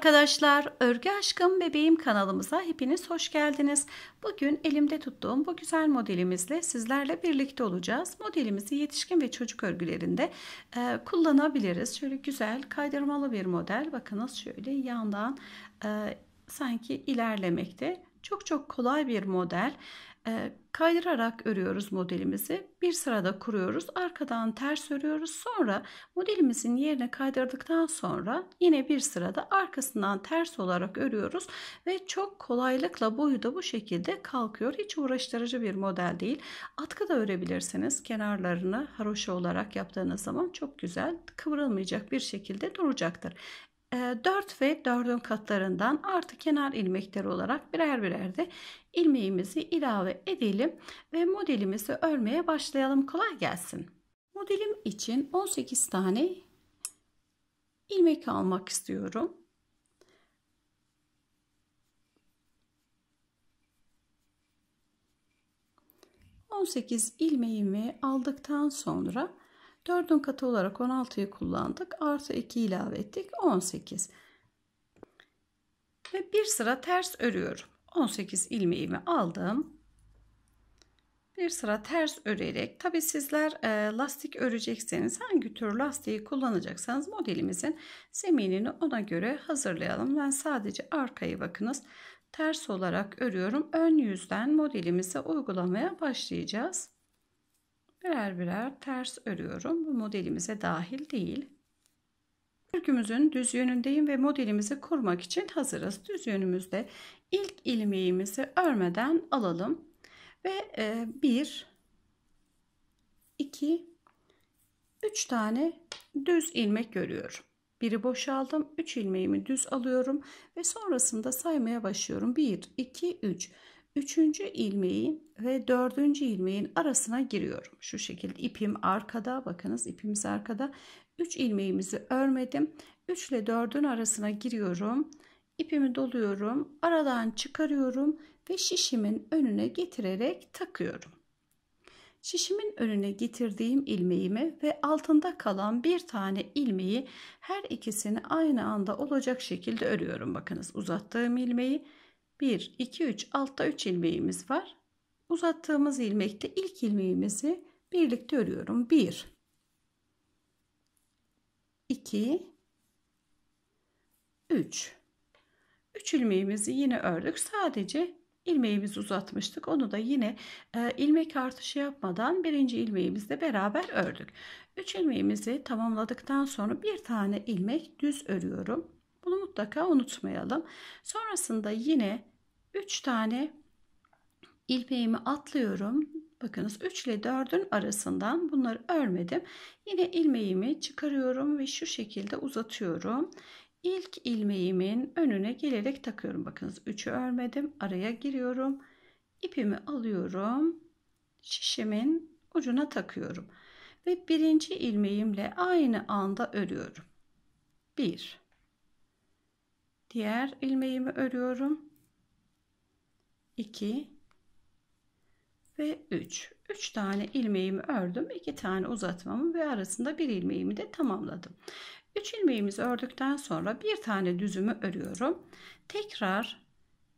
arkadaşlar, Örgü Aşkım Bebeğim kanalımıza hepiniz hoş geldiniz. Bugün elimde tuttuğum bu güzel modelimizle sizlerle birlikte olacağız. Modelimizi yetişkin ve çocuk örgülerinde e, kullanabiliriz. Şöyle güzel kaydırmalı bir model. Bakınız şöyle yandan e, sanki ilerlemekte. Çok çok kolay bir model. Ee, kaydırarak örüyoruz modelimizi. Bir sırada kuruyoruz. Arkadan ters örüyoruz. Sonra modelimizin yerine kaydırdıktan sonra yine bir sırada arkasından ters olarak örüyoruz ve çok kolaylıkla boyu da bu şekilde kalkıyor. Hiç uğraştırıcı bir model değil. Atkı da örebilirsiniz. Kenarlarını haroşa olarak yaptığınız zaman çok güzel kıvrılmayacak bir şekilde duracaktır. 4 ee, ve 4'ün katlarından artı kenar ilmekleri olarak birer birer de ilmeğimizi ilave edelim ve modelimizi örmeye başlayalım. Kolay gelsin. Modelim için 18 tane ilmek almak istiyorum. On sekiz ilmeğimi aldıktan sonra 4'ün katı olarak 16'yı kullandık. Artı 2 ilave ettik. 18. Ve bir sıra ters örüyorum. 18 ilmeğimi aldım. Bir sıra ters örerek. Tabi sizler e, lastik örecekseniz hangi tür lastiği kullanacaksanız modelimizin zeminini ona göre hazırlayalım. Ben sadece arkayı bakınız ters olarak örüyorum. Ön yüzden modelimize uygulamaya başlayacağız birer birer ters örüyorum. Bu modelimize dahil değil. Örgümüzün düz yönündeyim ve modelimizi kurmak için hazırız. Düz yönümüzde ilk ilmeğimizi örmeden alalım. Ve 1, 2, 3 tane düz ilmek görüyorum. Biri boşaldım. 3 ilmeğimi düz alıyorum ve sonrasında saymaya başlıyorum. 1, 2, 3. Üçüncü ilmeğin ve dördüncü ilmeğin arasına giriyorum. Şu şekilde ipim arkada. Bakınız ipimiz arkada. Üç ilmeğimizi örmedim. Üç ile dördün arasına giriyorum. İpimi doluyorum. Aradan çıkarıyorum ve şişimin önüne getirerek takıyorum. Şişimin önüne getirdiğim ilmeğimi ve altında kalan bir tane ilmeği her ikisini aynı anda olacak şekilde örüyorum. Bakınız uzattığım ilmeği 1, 2, 3 altta 3 ilmeğimiz var. Uzattığımız ilmekte ilk ilmeğimizi birlikte örüyorum. 1, 2, 3. 3 ilmeğimizi yine ördük. Sadece ilmeğimizi uzatmıştık. Onu da yine e, ilmek artışı yapmadan birinci ilmeğimizle beraber ördük. 3 ilmeğimizi tamamladıktan sonra bir tane ilmek düz örüyorum mutlaka unutmayalım. Sonrasında yine 3 tane ilmeğimi atlıyorum. Bakınız 3 ile 4'ün arasından bunları örmedim. Yine ilmeğimi çıkarıyorum ve şu şekilde uzatıyorum. İlk ilmeğimin önüne gelerek takıyorum. Bakınız 3'ü örmedim. Araya giriyorum. İpimi alıyorum. Şişimin ucuna takıyorum. Ve birinci ilmeğimle aynı anda örüyorum. 1 diğer ilmeğimi örüyorum 2 ve 3 3 tane ilmeğimi ördüm 2 tane uzatmamı ve arasında bir ilmeğimi de tamamladım 3 ilmeğimizi ördükten sonra bir tane düzümü örüyorum tekrar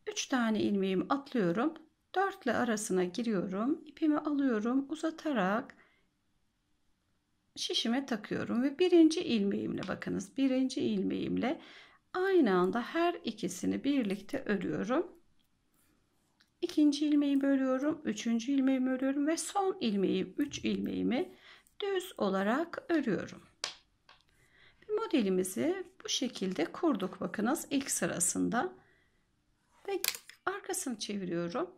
3 tane ilmeğimi atlıyorum 4 ile arasına giriyorum ipimi alıyorum uzatarak şişime takıyorum ve birinci ilmeğimle bakınız birinci ilmeğimle aynı anda her ikisini birlikte örüyorum. İkinci ilmeği bölüyorum, üçüncü ilmeğimi örüyorum ve son ilmeği, üç ilmeğimi düz olarak örüyorum. Modelimizi bu şekilde kurduk. Bakınız ilk sırasında ve arkasını çeviriyorum.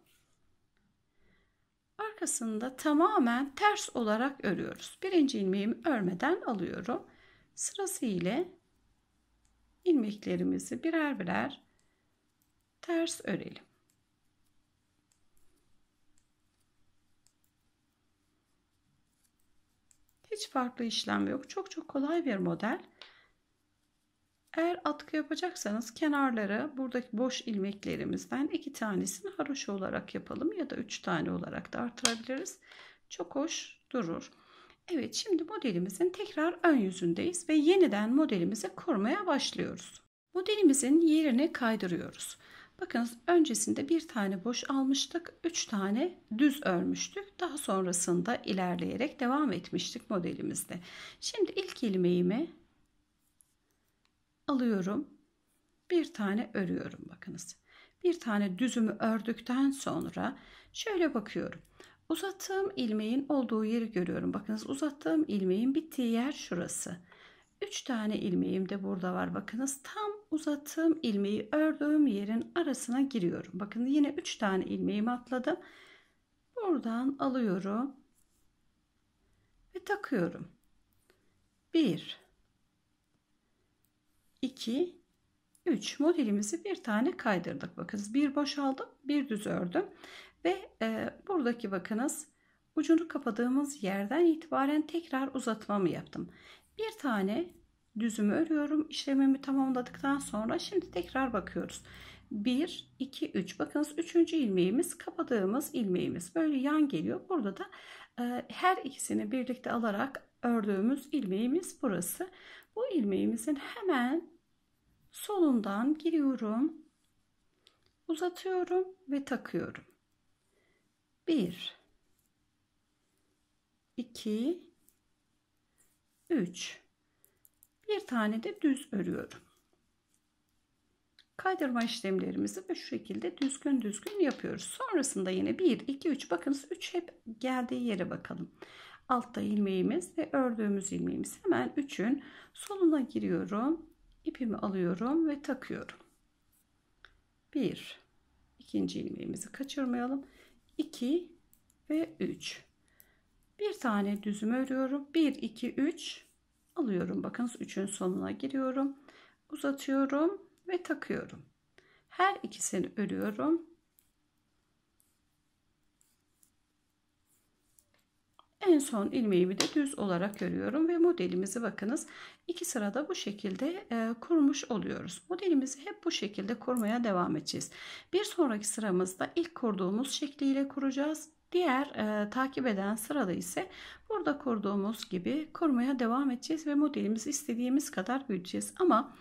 Arkasında tamamen ters olarak örüyoruz. Birinci ilmeğimi örmeden alıyorum. Sırası ile ilmeklerimizi birer birer ters örelim. Hiç farklı işlem yok. Çok çok kolay bir model. Eğer atkı yapacaksanız kenarları buradaki boş ilmeklerimizden iki tanesini haroşa olarak yapalım ya da üç tane olarak da artırabiliriz. Çok hoş durur. Evet şimdi modelimizin tekrar ön yüzündeyiz ve yeniden modelimizi kurmaya başlıyoruz. Modelimizin yerine kaydırıyoruz. Bakınız öncesinde bir tane boş almıştık. üç tane düz örmüştük. Daha sonrasında ilerleyerek devam etmiştik modelimizde. Şimdi ilk ilmeğimi alıyorum. Bir tane örüyorum bakınız. Bir tane düzümü ördükten sonra şöyle bakıyorum. Uzattığım ilmeğin olduğu yeri görüyorum. Bakınız uzattığım ilmeğin bittiği yer şurası. 3 tane ilmeğim de burada var. Bakınız tam uzattığım ilmeği ördüğüm yerin arasına giriyorum. Bakın yine 3 tane ilmeğimi atladım. Buradan alıyorum ve takıyorum. 1 2 3 modelimizi bir tane kaydırdık. Bakınız bir boşaldım, bir düz ördüm ve e, buradaki bakınız ucunu kapadığımız yerden itibaren tekrar uzatmamı yaptım. Bir tane düzümü örüyorum. İşlemimi tamamladıktan sonra şimdi tekrar bakıyoruz. 1, 2, 3. Bakınız 3. ilmeğimiz kapadığımız ilmeğimiz. Böyle yan geliyor. Burada da e, her ikisini birlikte alarak ördüğümüz ilmeğimiz burası. Bu ilmeğimizin hemen solundan giriyorum. Uzatıyorum ve takıyorum. 1 2 3 bir tane de düz örüyorum. Kaydırma işlemlerimizi ve şu şekilde düzgün düzgün yapıyoruz. Sonrasında yine 1 2 3 bakınız 3 hep geldiği yere bakalım. Altta ilmeğimiz ve ördüğümüz ilmeğimiz hemen 3'ün soluna giriyorum. ipimi alıyorum ve takıyorum. 1 ikinci ilmeğimizi kaçırmayalım. 2 ve 3. Bir tane düzümü örüyorum. 1 2 3 alıyorum. Bakınız 3'ün sonuna giriyorum. Uzatıyorum ve takıyorum. Her ikisini örüyorum. En son ilmeğimi de düz olarak örüyorum ve modelimizi bakınız iki sırada bu şekilde e, kurmuş oluyoruz. Modelimizi hep bu şekilde kurmaya devam edeceğiz. Bir sonraki sıramızda ilk kurduğumuz şekliyle kuracağız. Diğer e, takip eden sırada ise burada kurduğumuz gibi kurmaya devam edeceğiz ve modelimizi istediğimiz kadar büyüteceğiz. Ama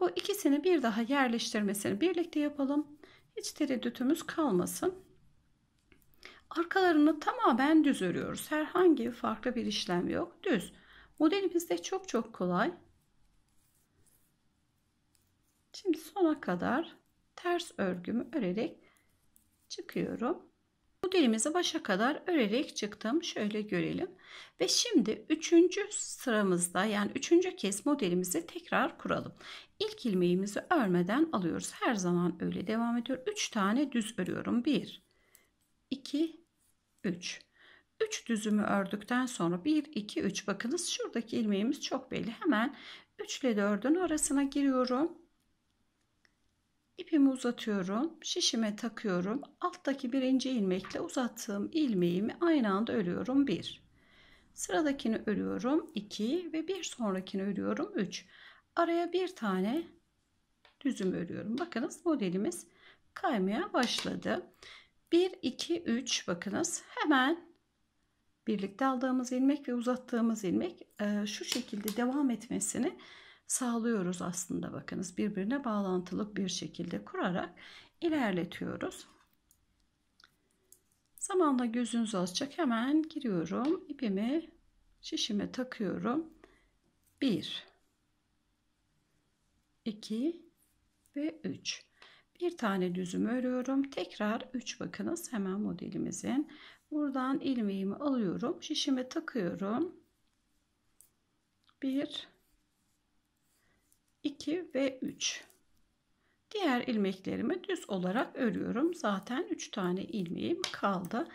bu ikisini bir daha yerleştirmesini birlikte yapalım. Hiç tereddütümüz kalmasın. Arkalarını tamamen düz örüyoruz. Herhangi farklı bir işlem yok. Düz. Modelimiz de çok çok kolay. Şimdi sona kadar ters örgümü örerek çıkıyorum. Modelimizi başa kadar örerek çıktım. Şöyle görelim. Ve şimdi üçüncü sıramızda yani üçüncü kez modelimizi tekrar kuralım. İlk ilmeğimizi örmeden alıyoruz. Her zaman öyle devam ediyor. Üç tane düz örüyorum. 1, 2, 3. 3 düzümü ördükten sonra 1, 2, 3 bakınız şuradaki ilmeğimiz çok belli. Hemen 3 ile 4'ün arasına giriyorum. İpimi uzatıyorum. Şişime takıyorum. Alttaki birinci ilmekle uzattığım ilmeğimi aynı anda örüyorum. 1. Sıradakini örüyorum. 2 ve bir sonrakini örüyorum. 3. Araya bir tane düzüm örüyorum. Bakınız modelimiz kaymaya başladı. 1, 2, 3 bakınız hemen birlikte aldığımız ilmek ve uzattığımız ilmek e, şu şekilde devam etmesini sağlıyoruz aslında bakınız birbirine bağlantılı bir şekilde kurarak ilerletiyoruz. Zamanla gözünüz alacak hemen giriyorum ipimi şişime takıyorum 1 2 ve 3 bir tane düzüm örüyorum tekrar 3 bakınız hemen modelimizin buradan ilmeğimi alıyorum şişime takıyorum 1 2 ve 3 diğer ilmeklerimi düz olarak örüyorum zaten 3 tane ilmeğim kaldı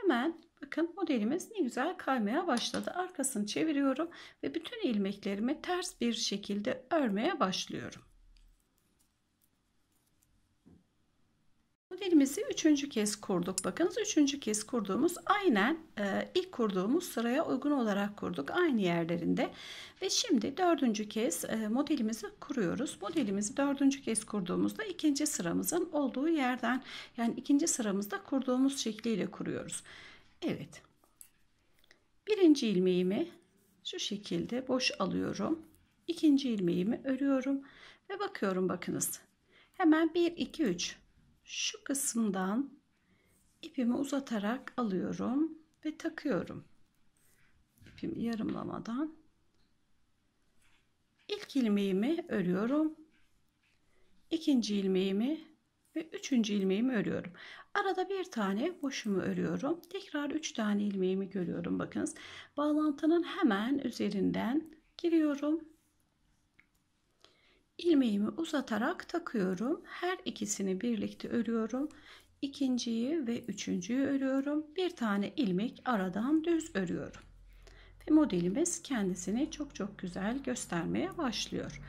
hemen bakın modelimiz ne güzel kaymaya başladı arkasını çeviriyorum ve bütün ilmeklerimi ters bir şekilde örmeye başlıyorum modelimizi üçüncü kez kurduk. Bakınız üçüncü kez kurduğumuz aynen e, ilk kurduğumuz sıraya uygun olarak kurduk. Aynı yerlerinde. Ve şimdi dördüncü kez e, modelimizi kuruyoruz. Modelimizi dördüncü kez kurduğumuzda ikinci sıramızın olduğu yerden yani ikinci sıramızda kurduğumuz şekliyle kuruyoruz. Evet. Birinci ilmeğimi şu şekilde boş alıyorum. İkinci ilmeğimi örüyorum ve bakıyorum bakınız. Hemen 1, 2, 3 şu kısımdan ipimi uzatarak alıyorum ve takıyorum. İpimi yarımlamadan ilk ilmeğimi örüyorum. ikinci ilmeğimi ve üçüncü ilmeğimi örüyorum. Arada bir tane boşumu örüyorum. Tekrar üç tane ilmeğimi görüyorum. Bakınız bağlantının hemen üzerinden giriyorum ilmeğimi uzatarak takıyorum. Her ikisini birlikte örüyorum. İkinciyi ve üçüncüyü örüyorum. Bir tane ilmek aradan düz örüyorum. Ve modelimiz kendisini çok çok güzel göstermeye başlıyor.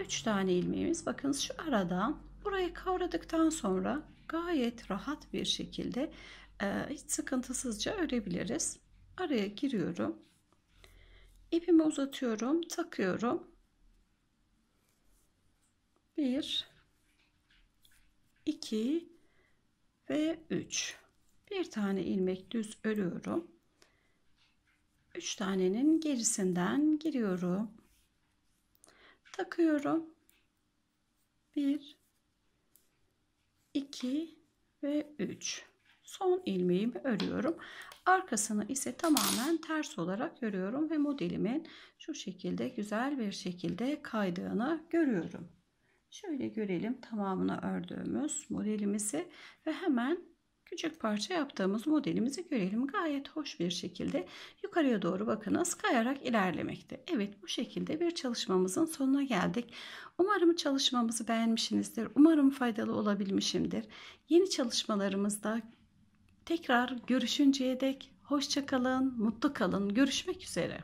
Üç tane ilmeğimiz bakın şu aradan burayı kavradıktan sonra gayet rahat bir şekilde e, hiç sıkıntısızca örebiliriz. Araya giriyorum. İpimi uzatıyorum, takıyorum 1 2 ve 3 bir tane ilmek düz örüyorum 3 tanenin gerisinden giriyorum takıyorum 1 2 ve 3 son ilmeğimi örüyorum arkasını ise tamamen ters olarak örüyorum ve modelimin şu şekilde güzel bir şekilde kaydığını görüyorum Şöyle görelim tamamını ördüğümüz modelimizi ve hemen küçük parça yaptığımız modelimizi görelim. Gayet hoş bir şekilde yukarıya doğru bakınız kayarak ilerlemekte. Evet bu şekilde bir çalışmamızın sonuna geldik. Umarım çalışmamızı beğenmişsinizdir. Umarım faydalı olabilmişimdir. Yeni çalışmalarımızda tekrar görüşünceye dek hoşçakalın, mutlu kalın. Görüşmek üzere.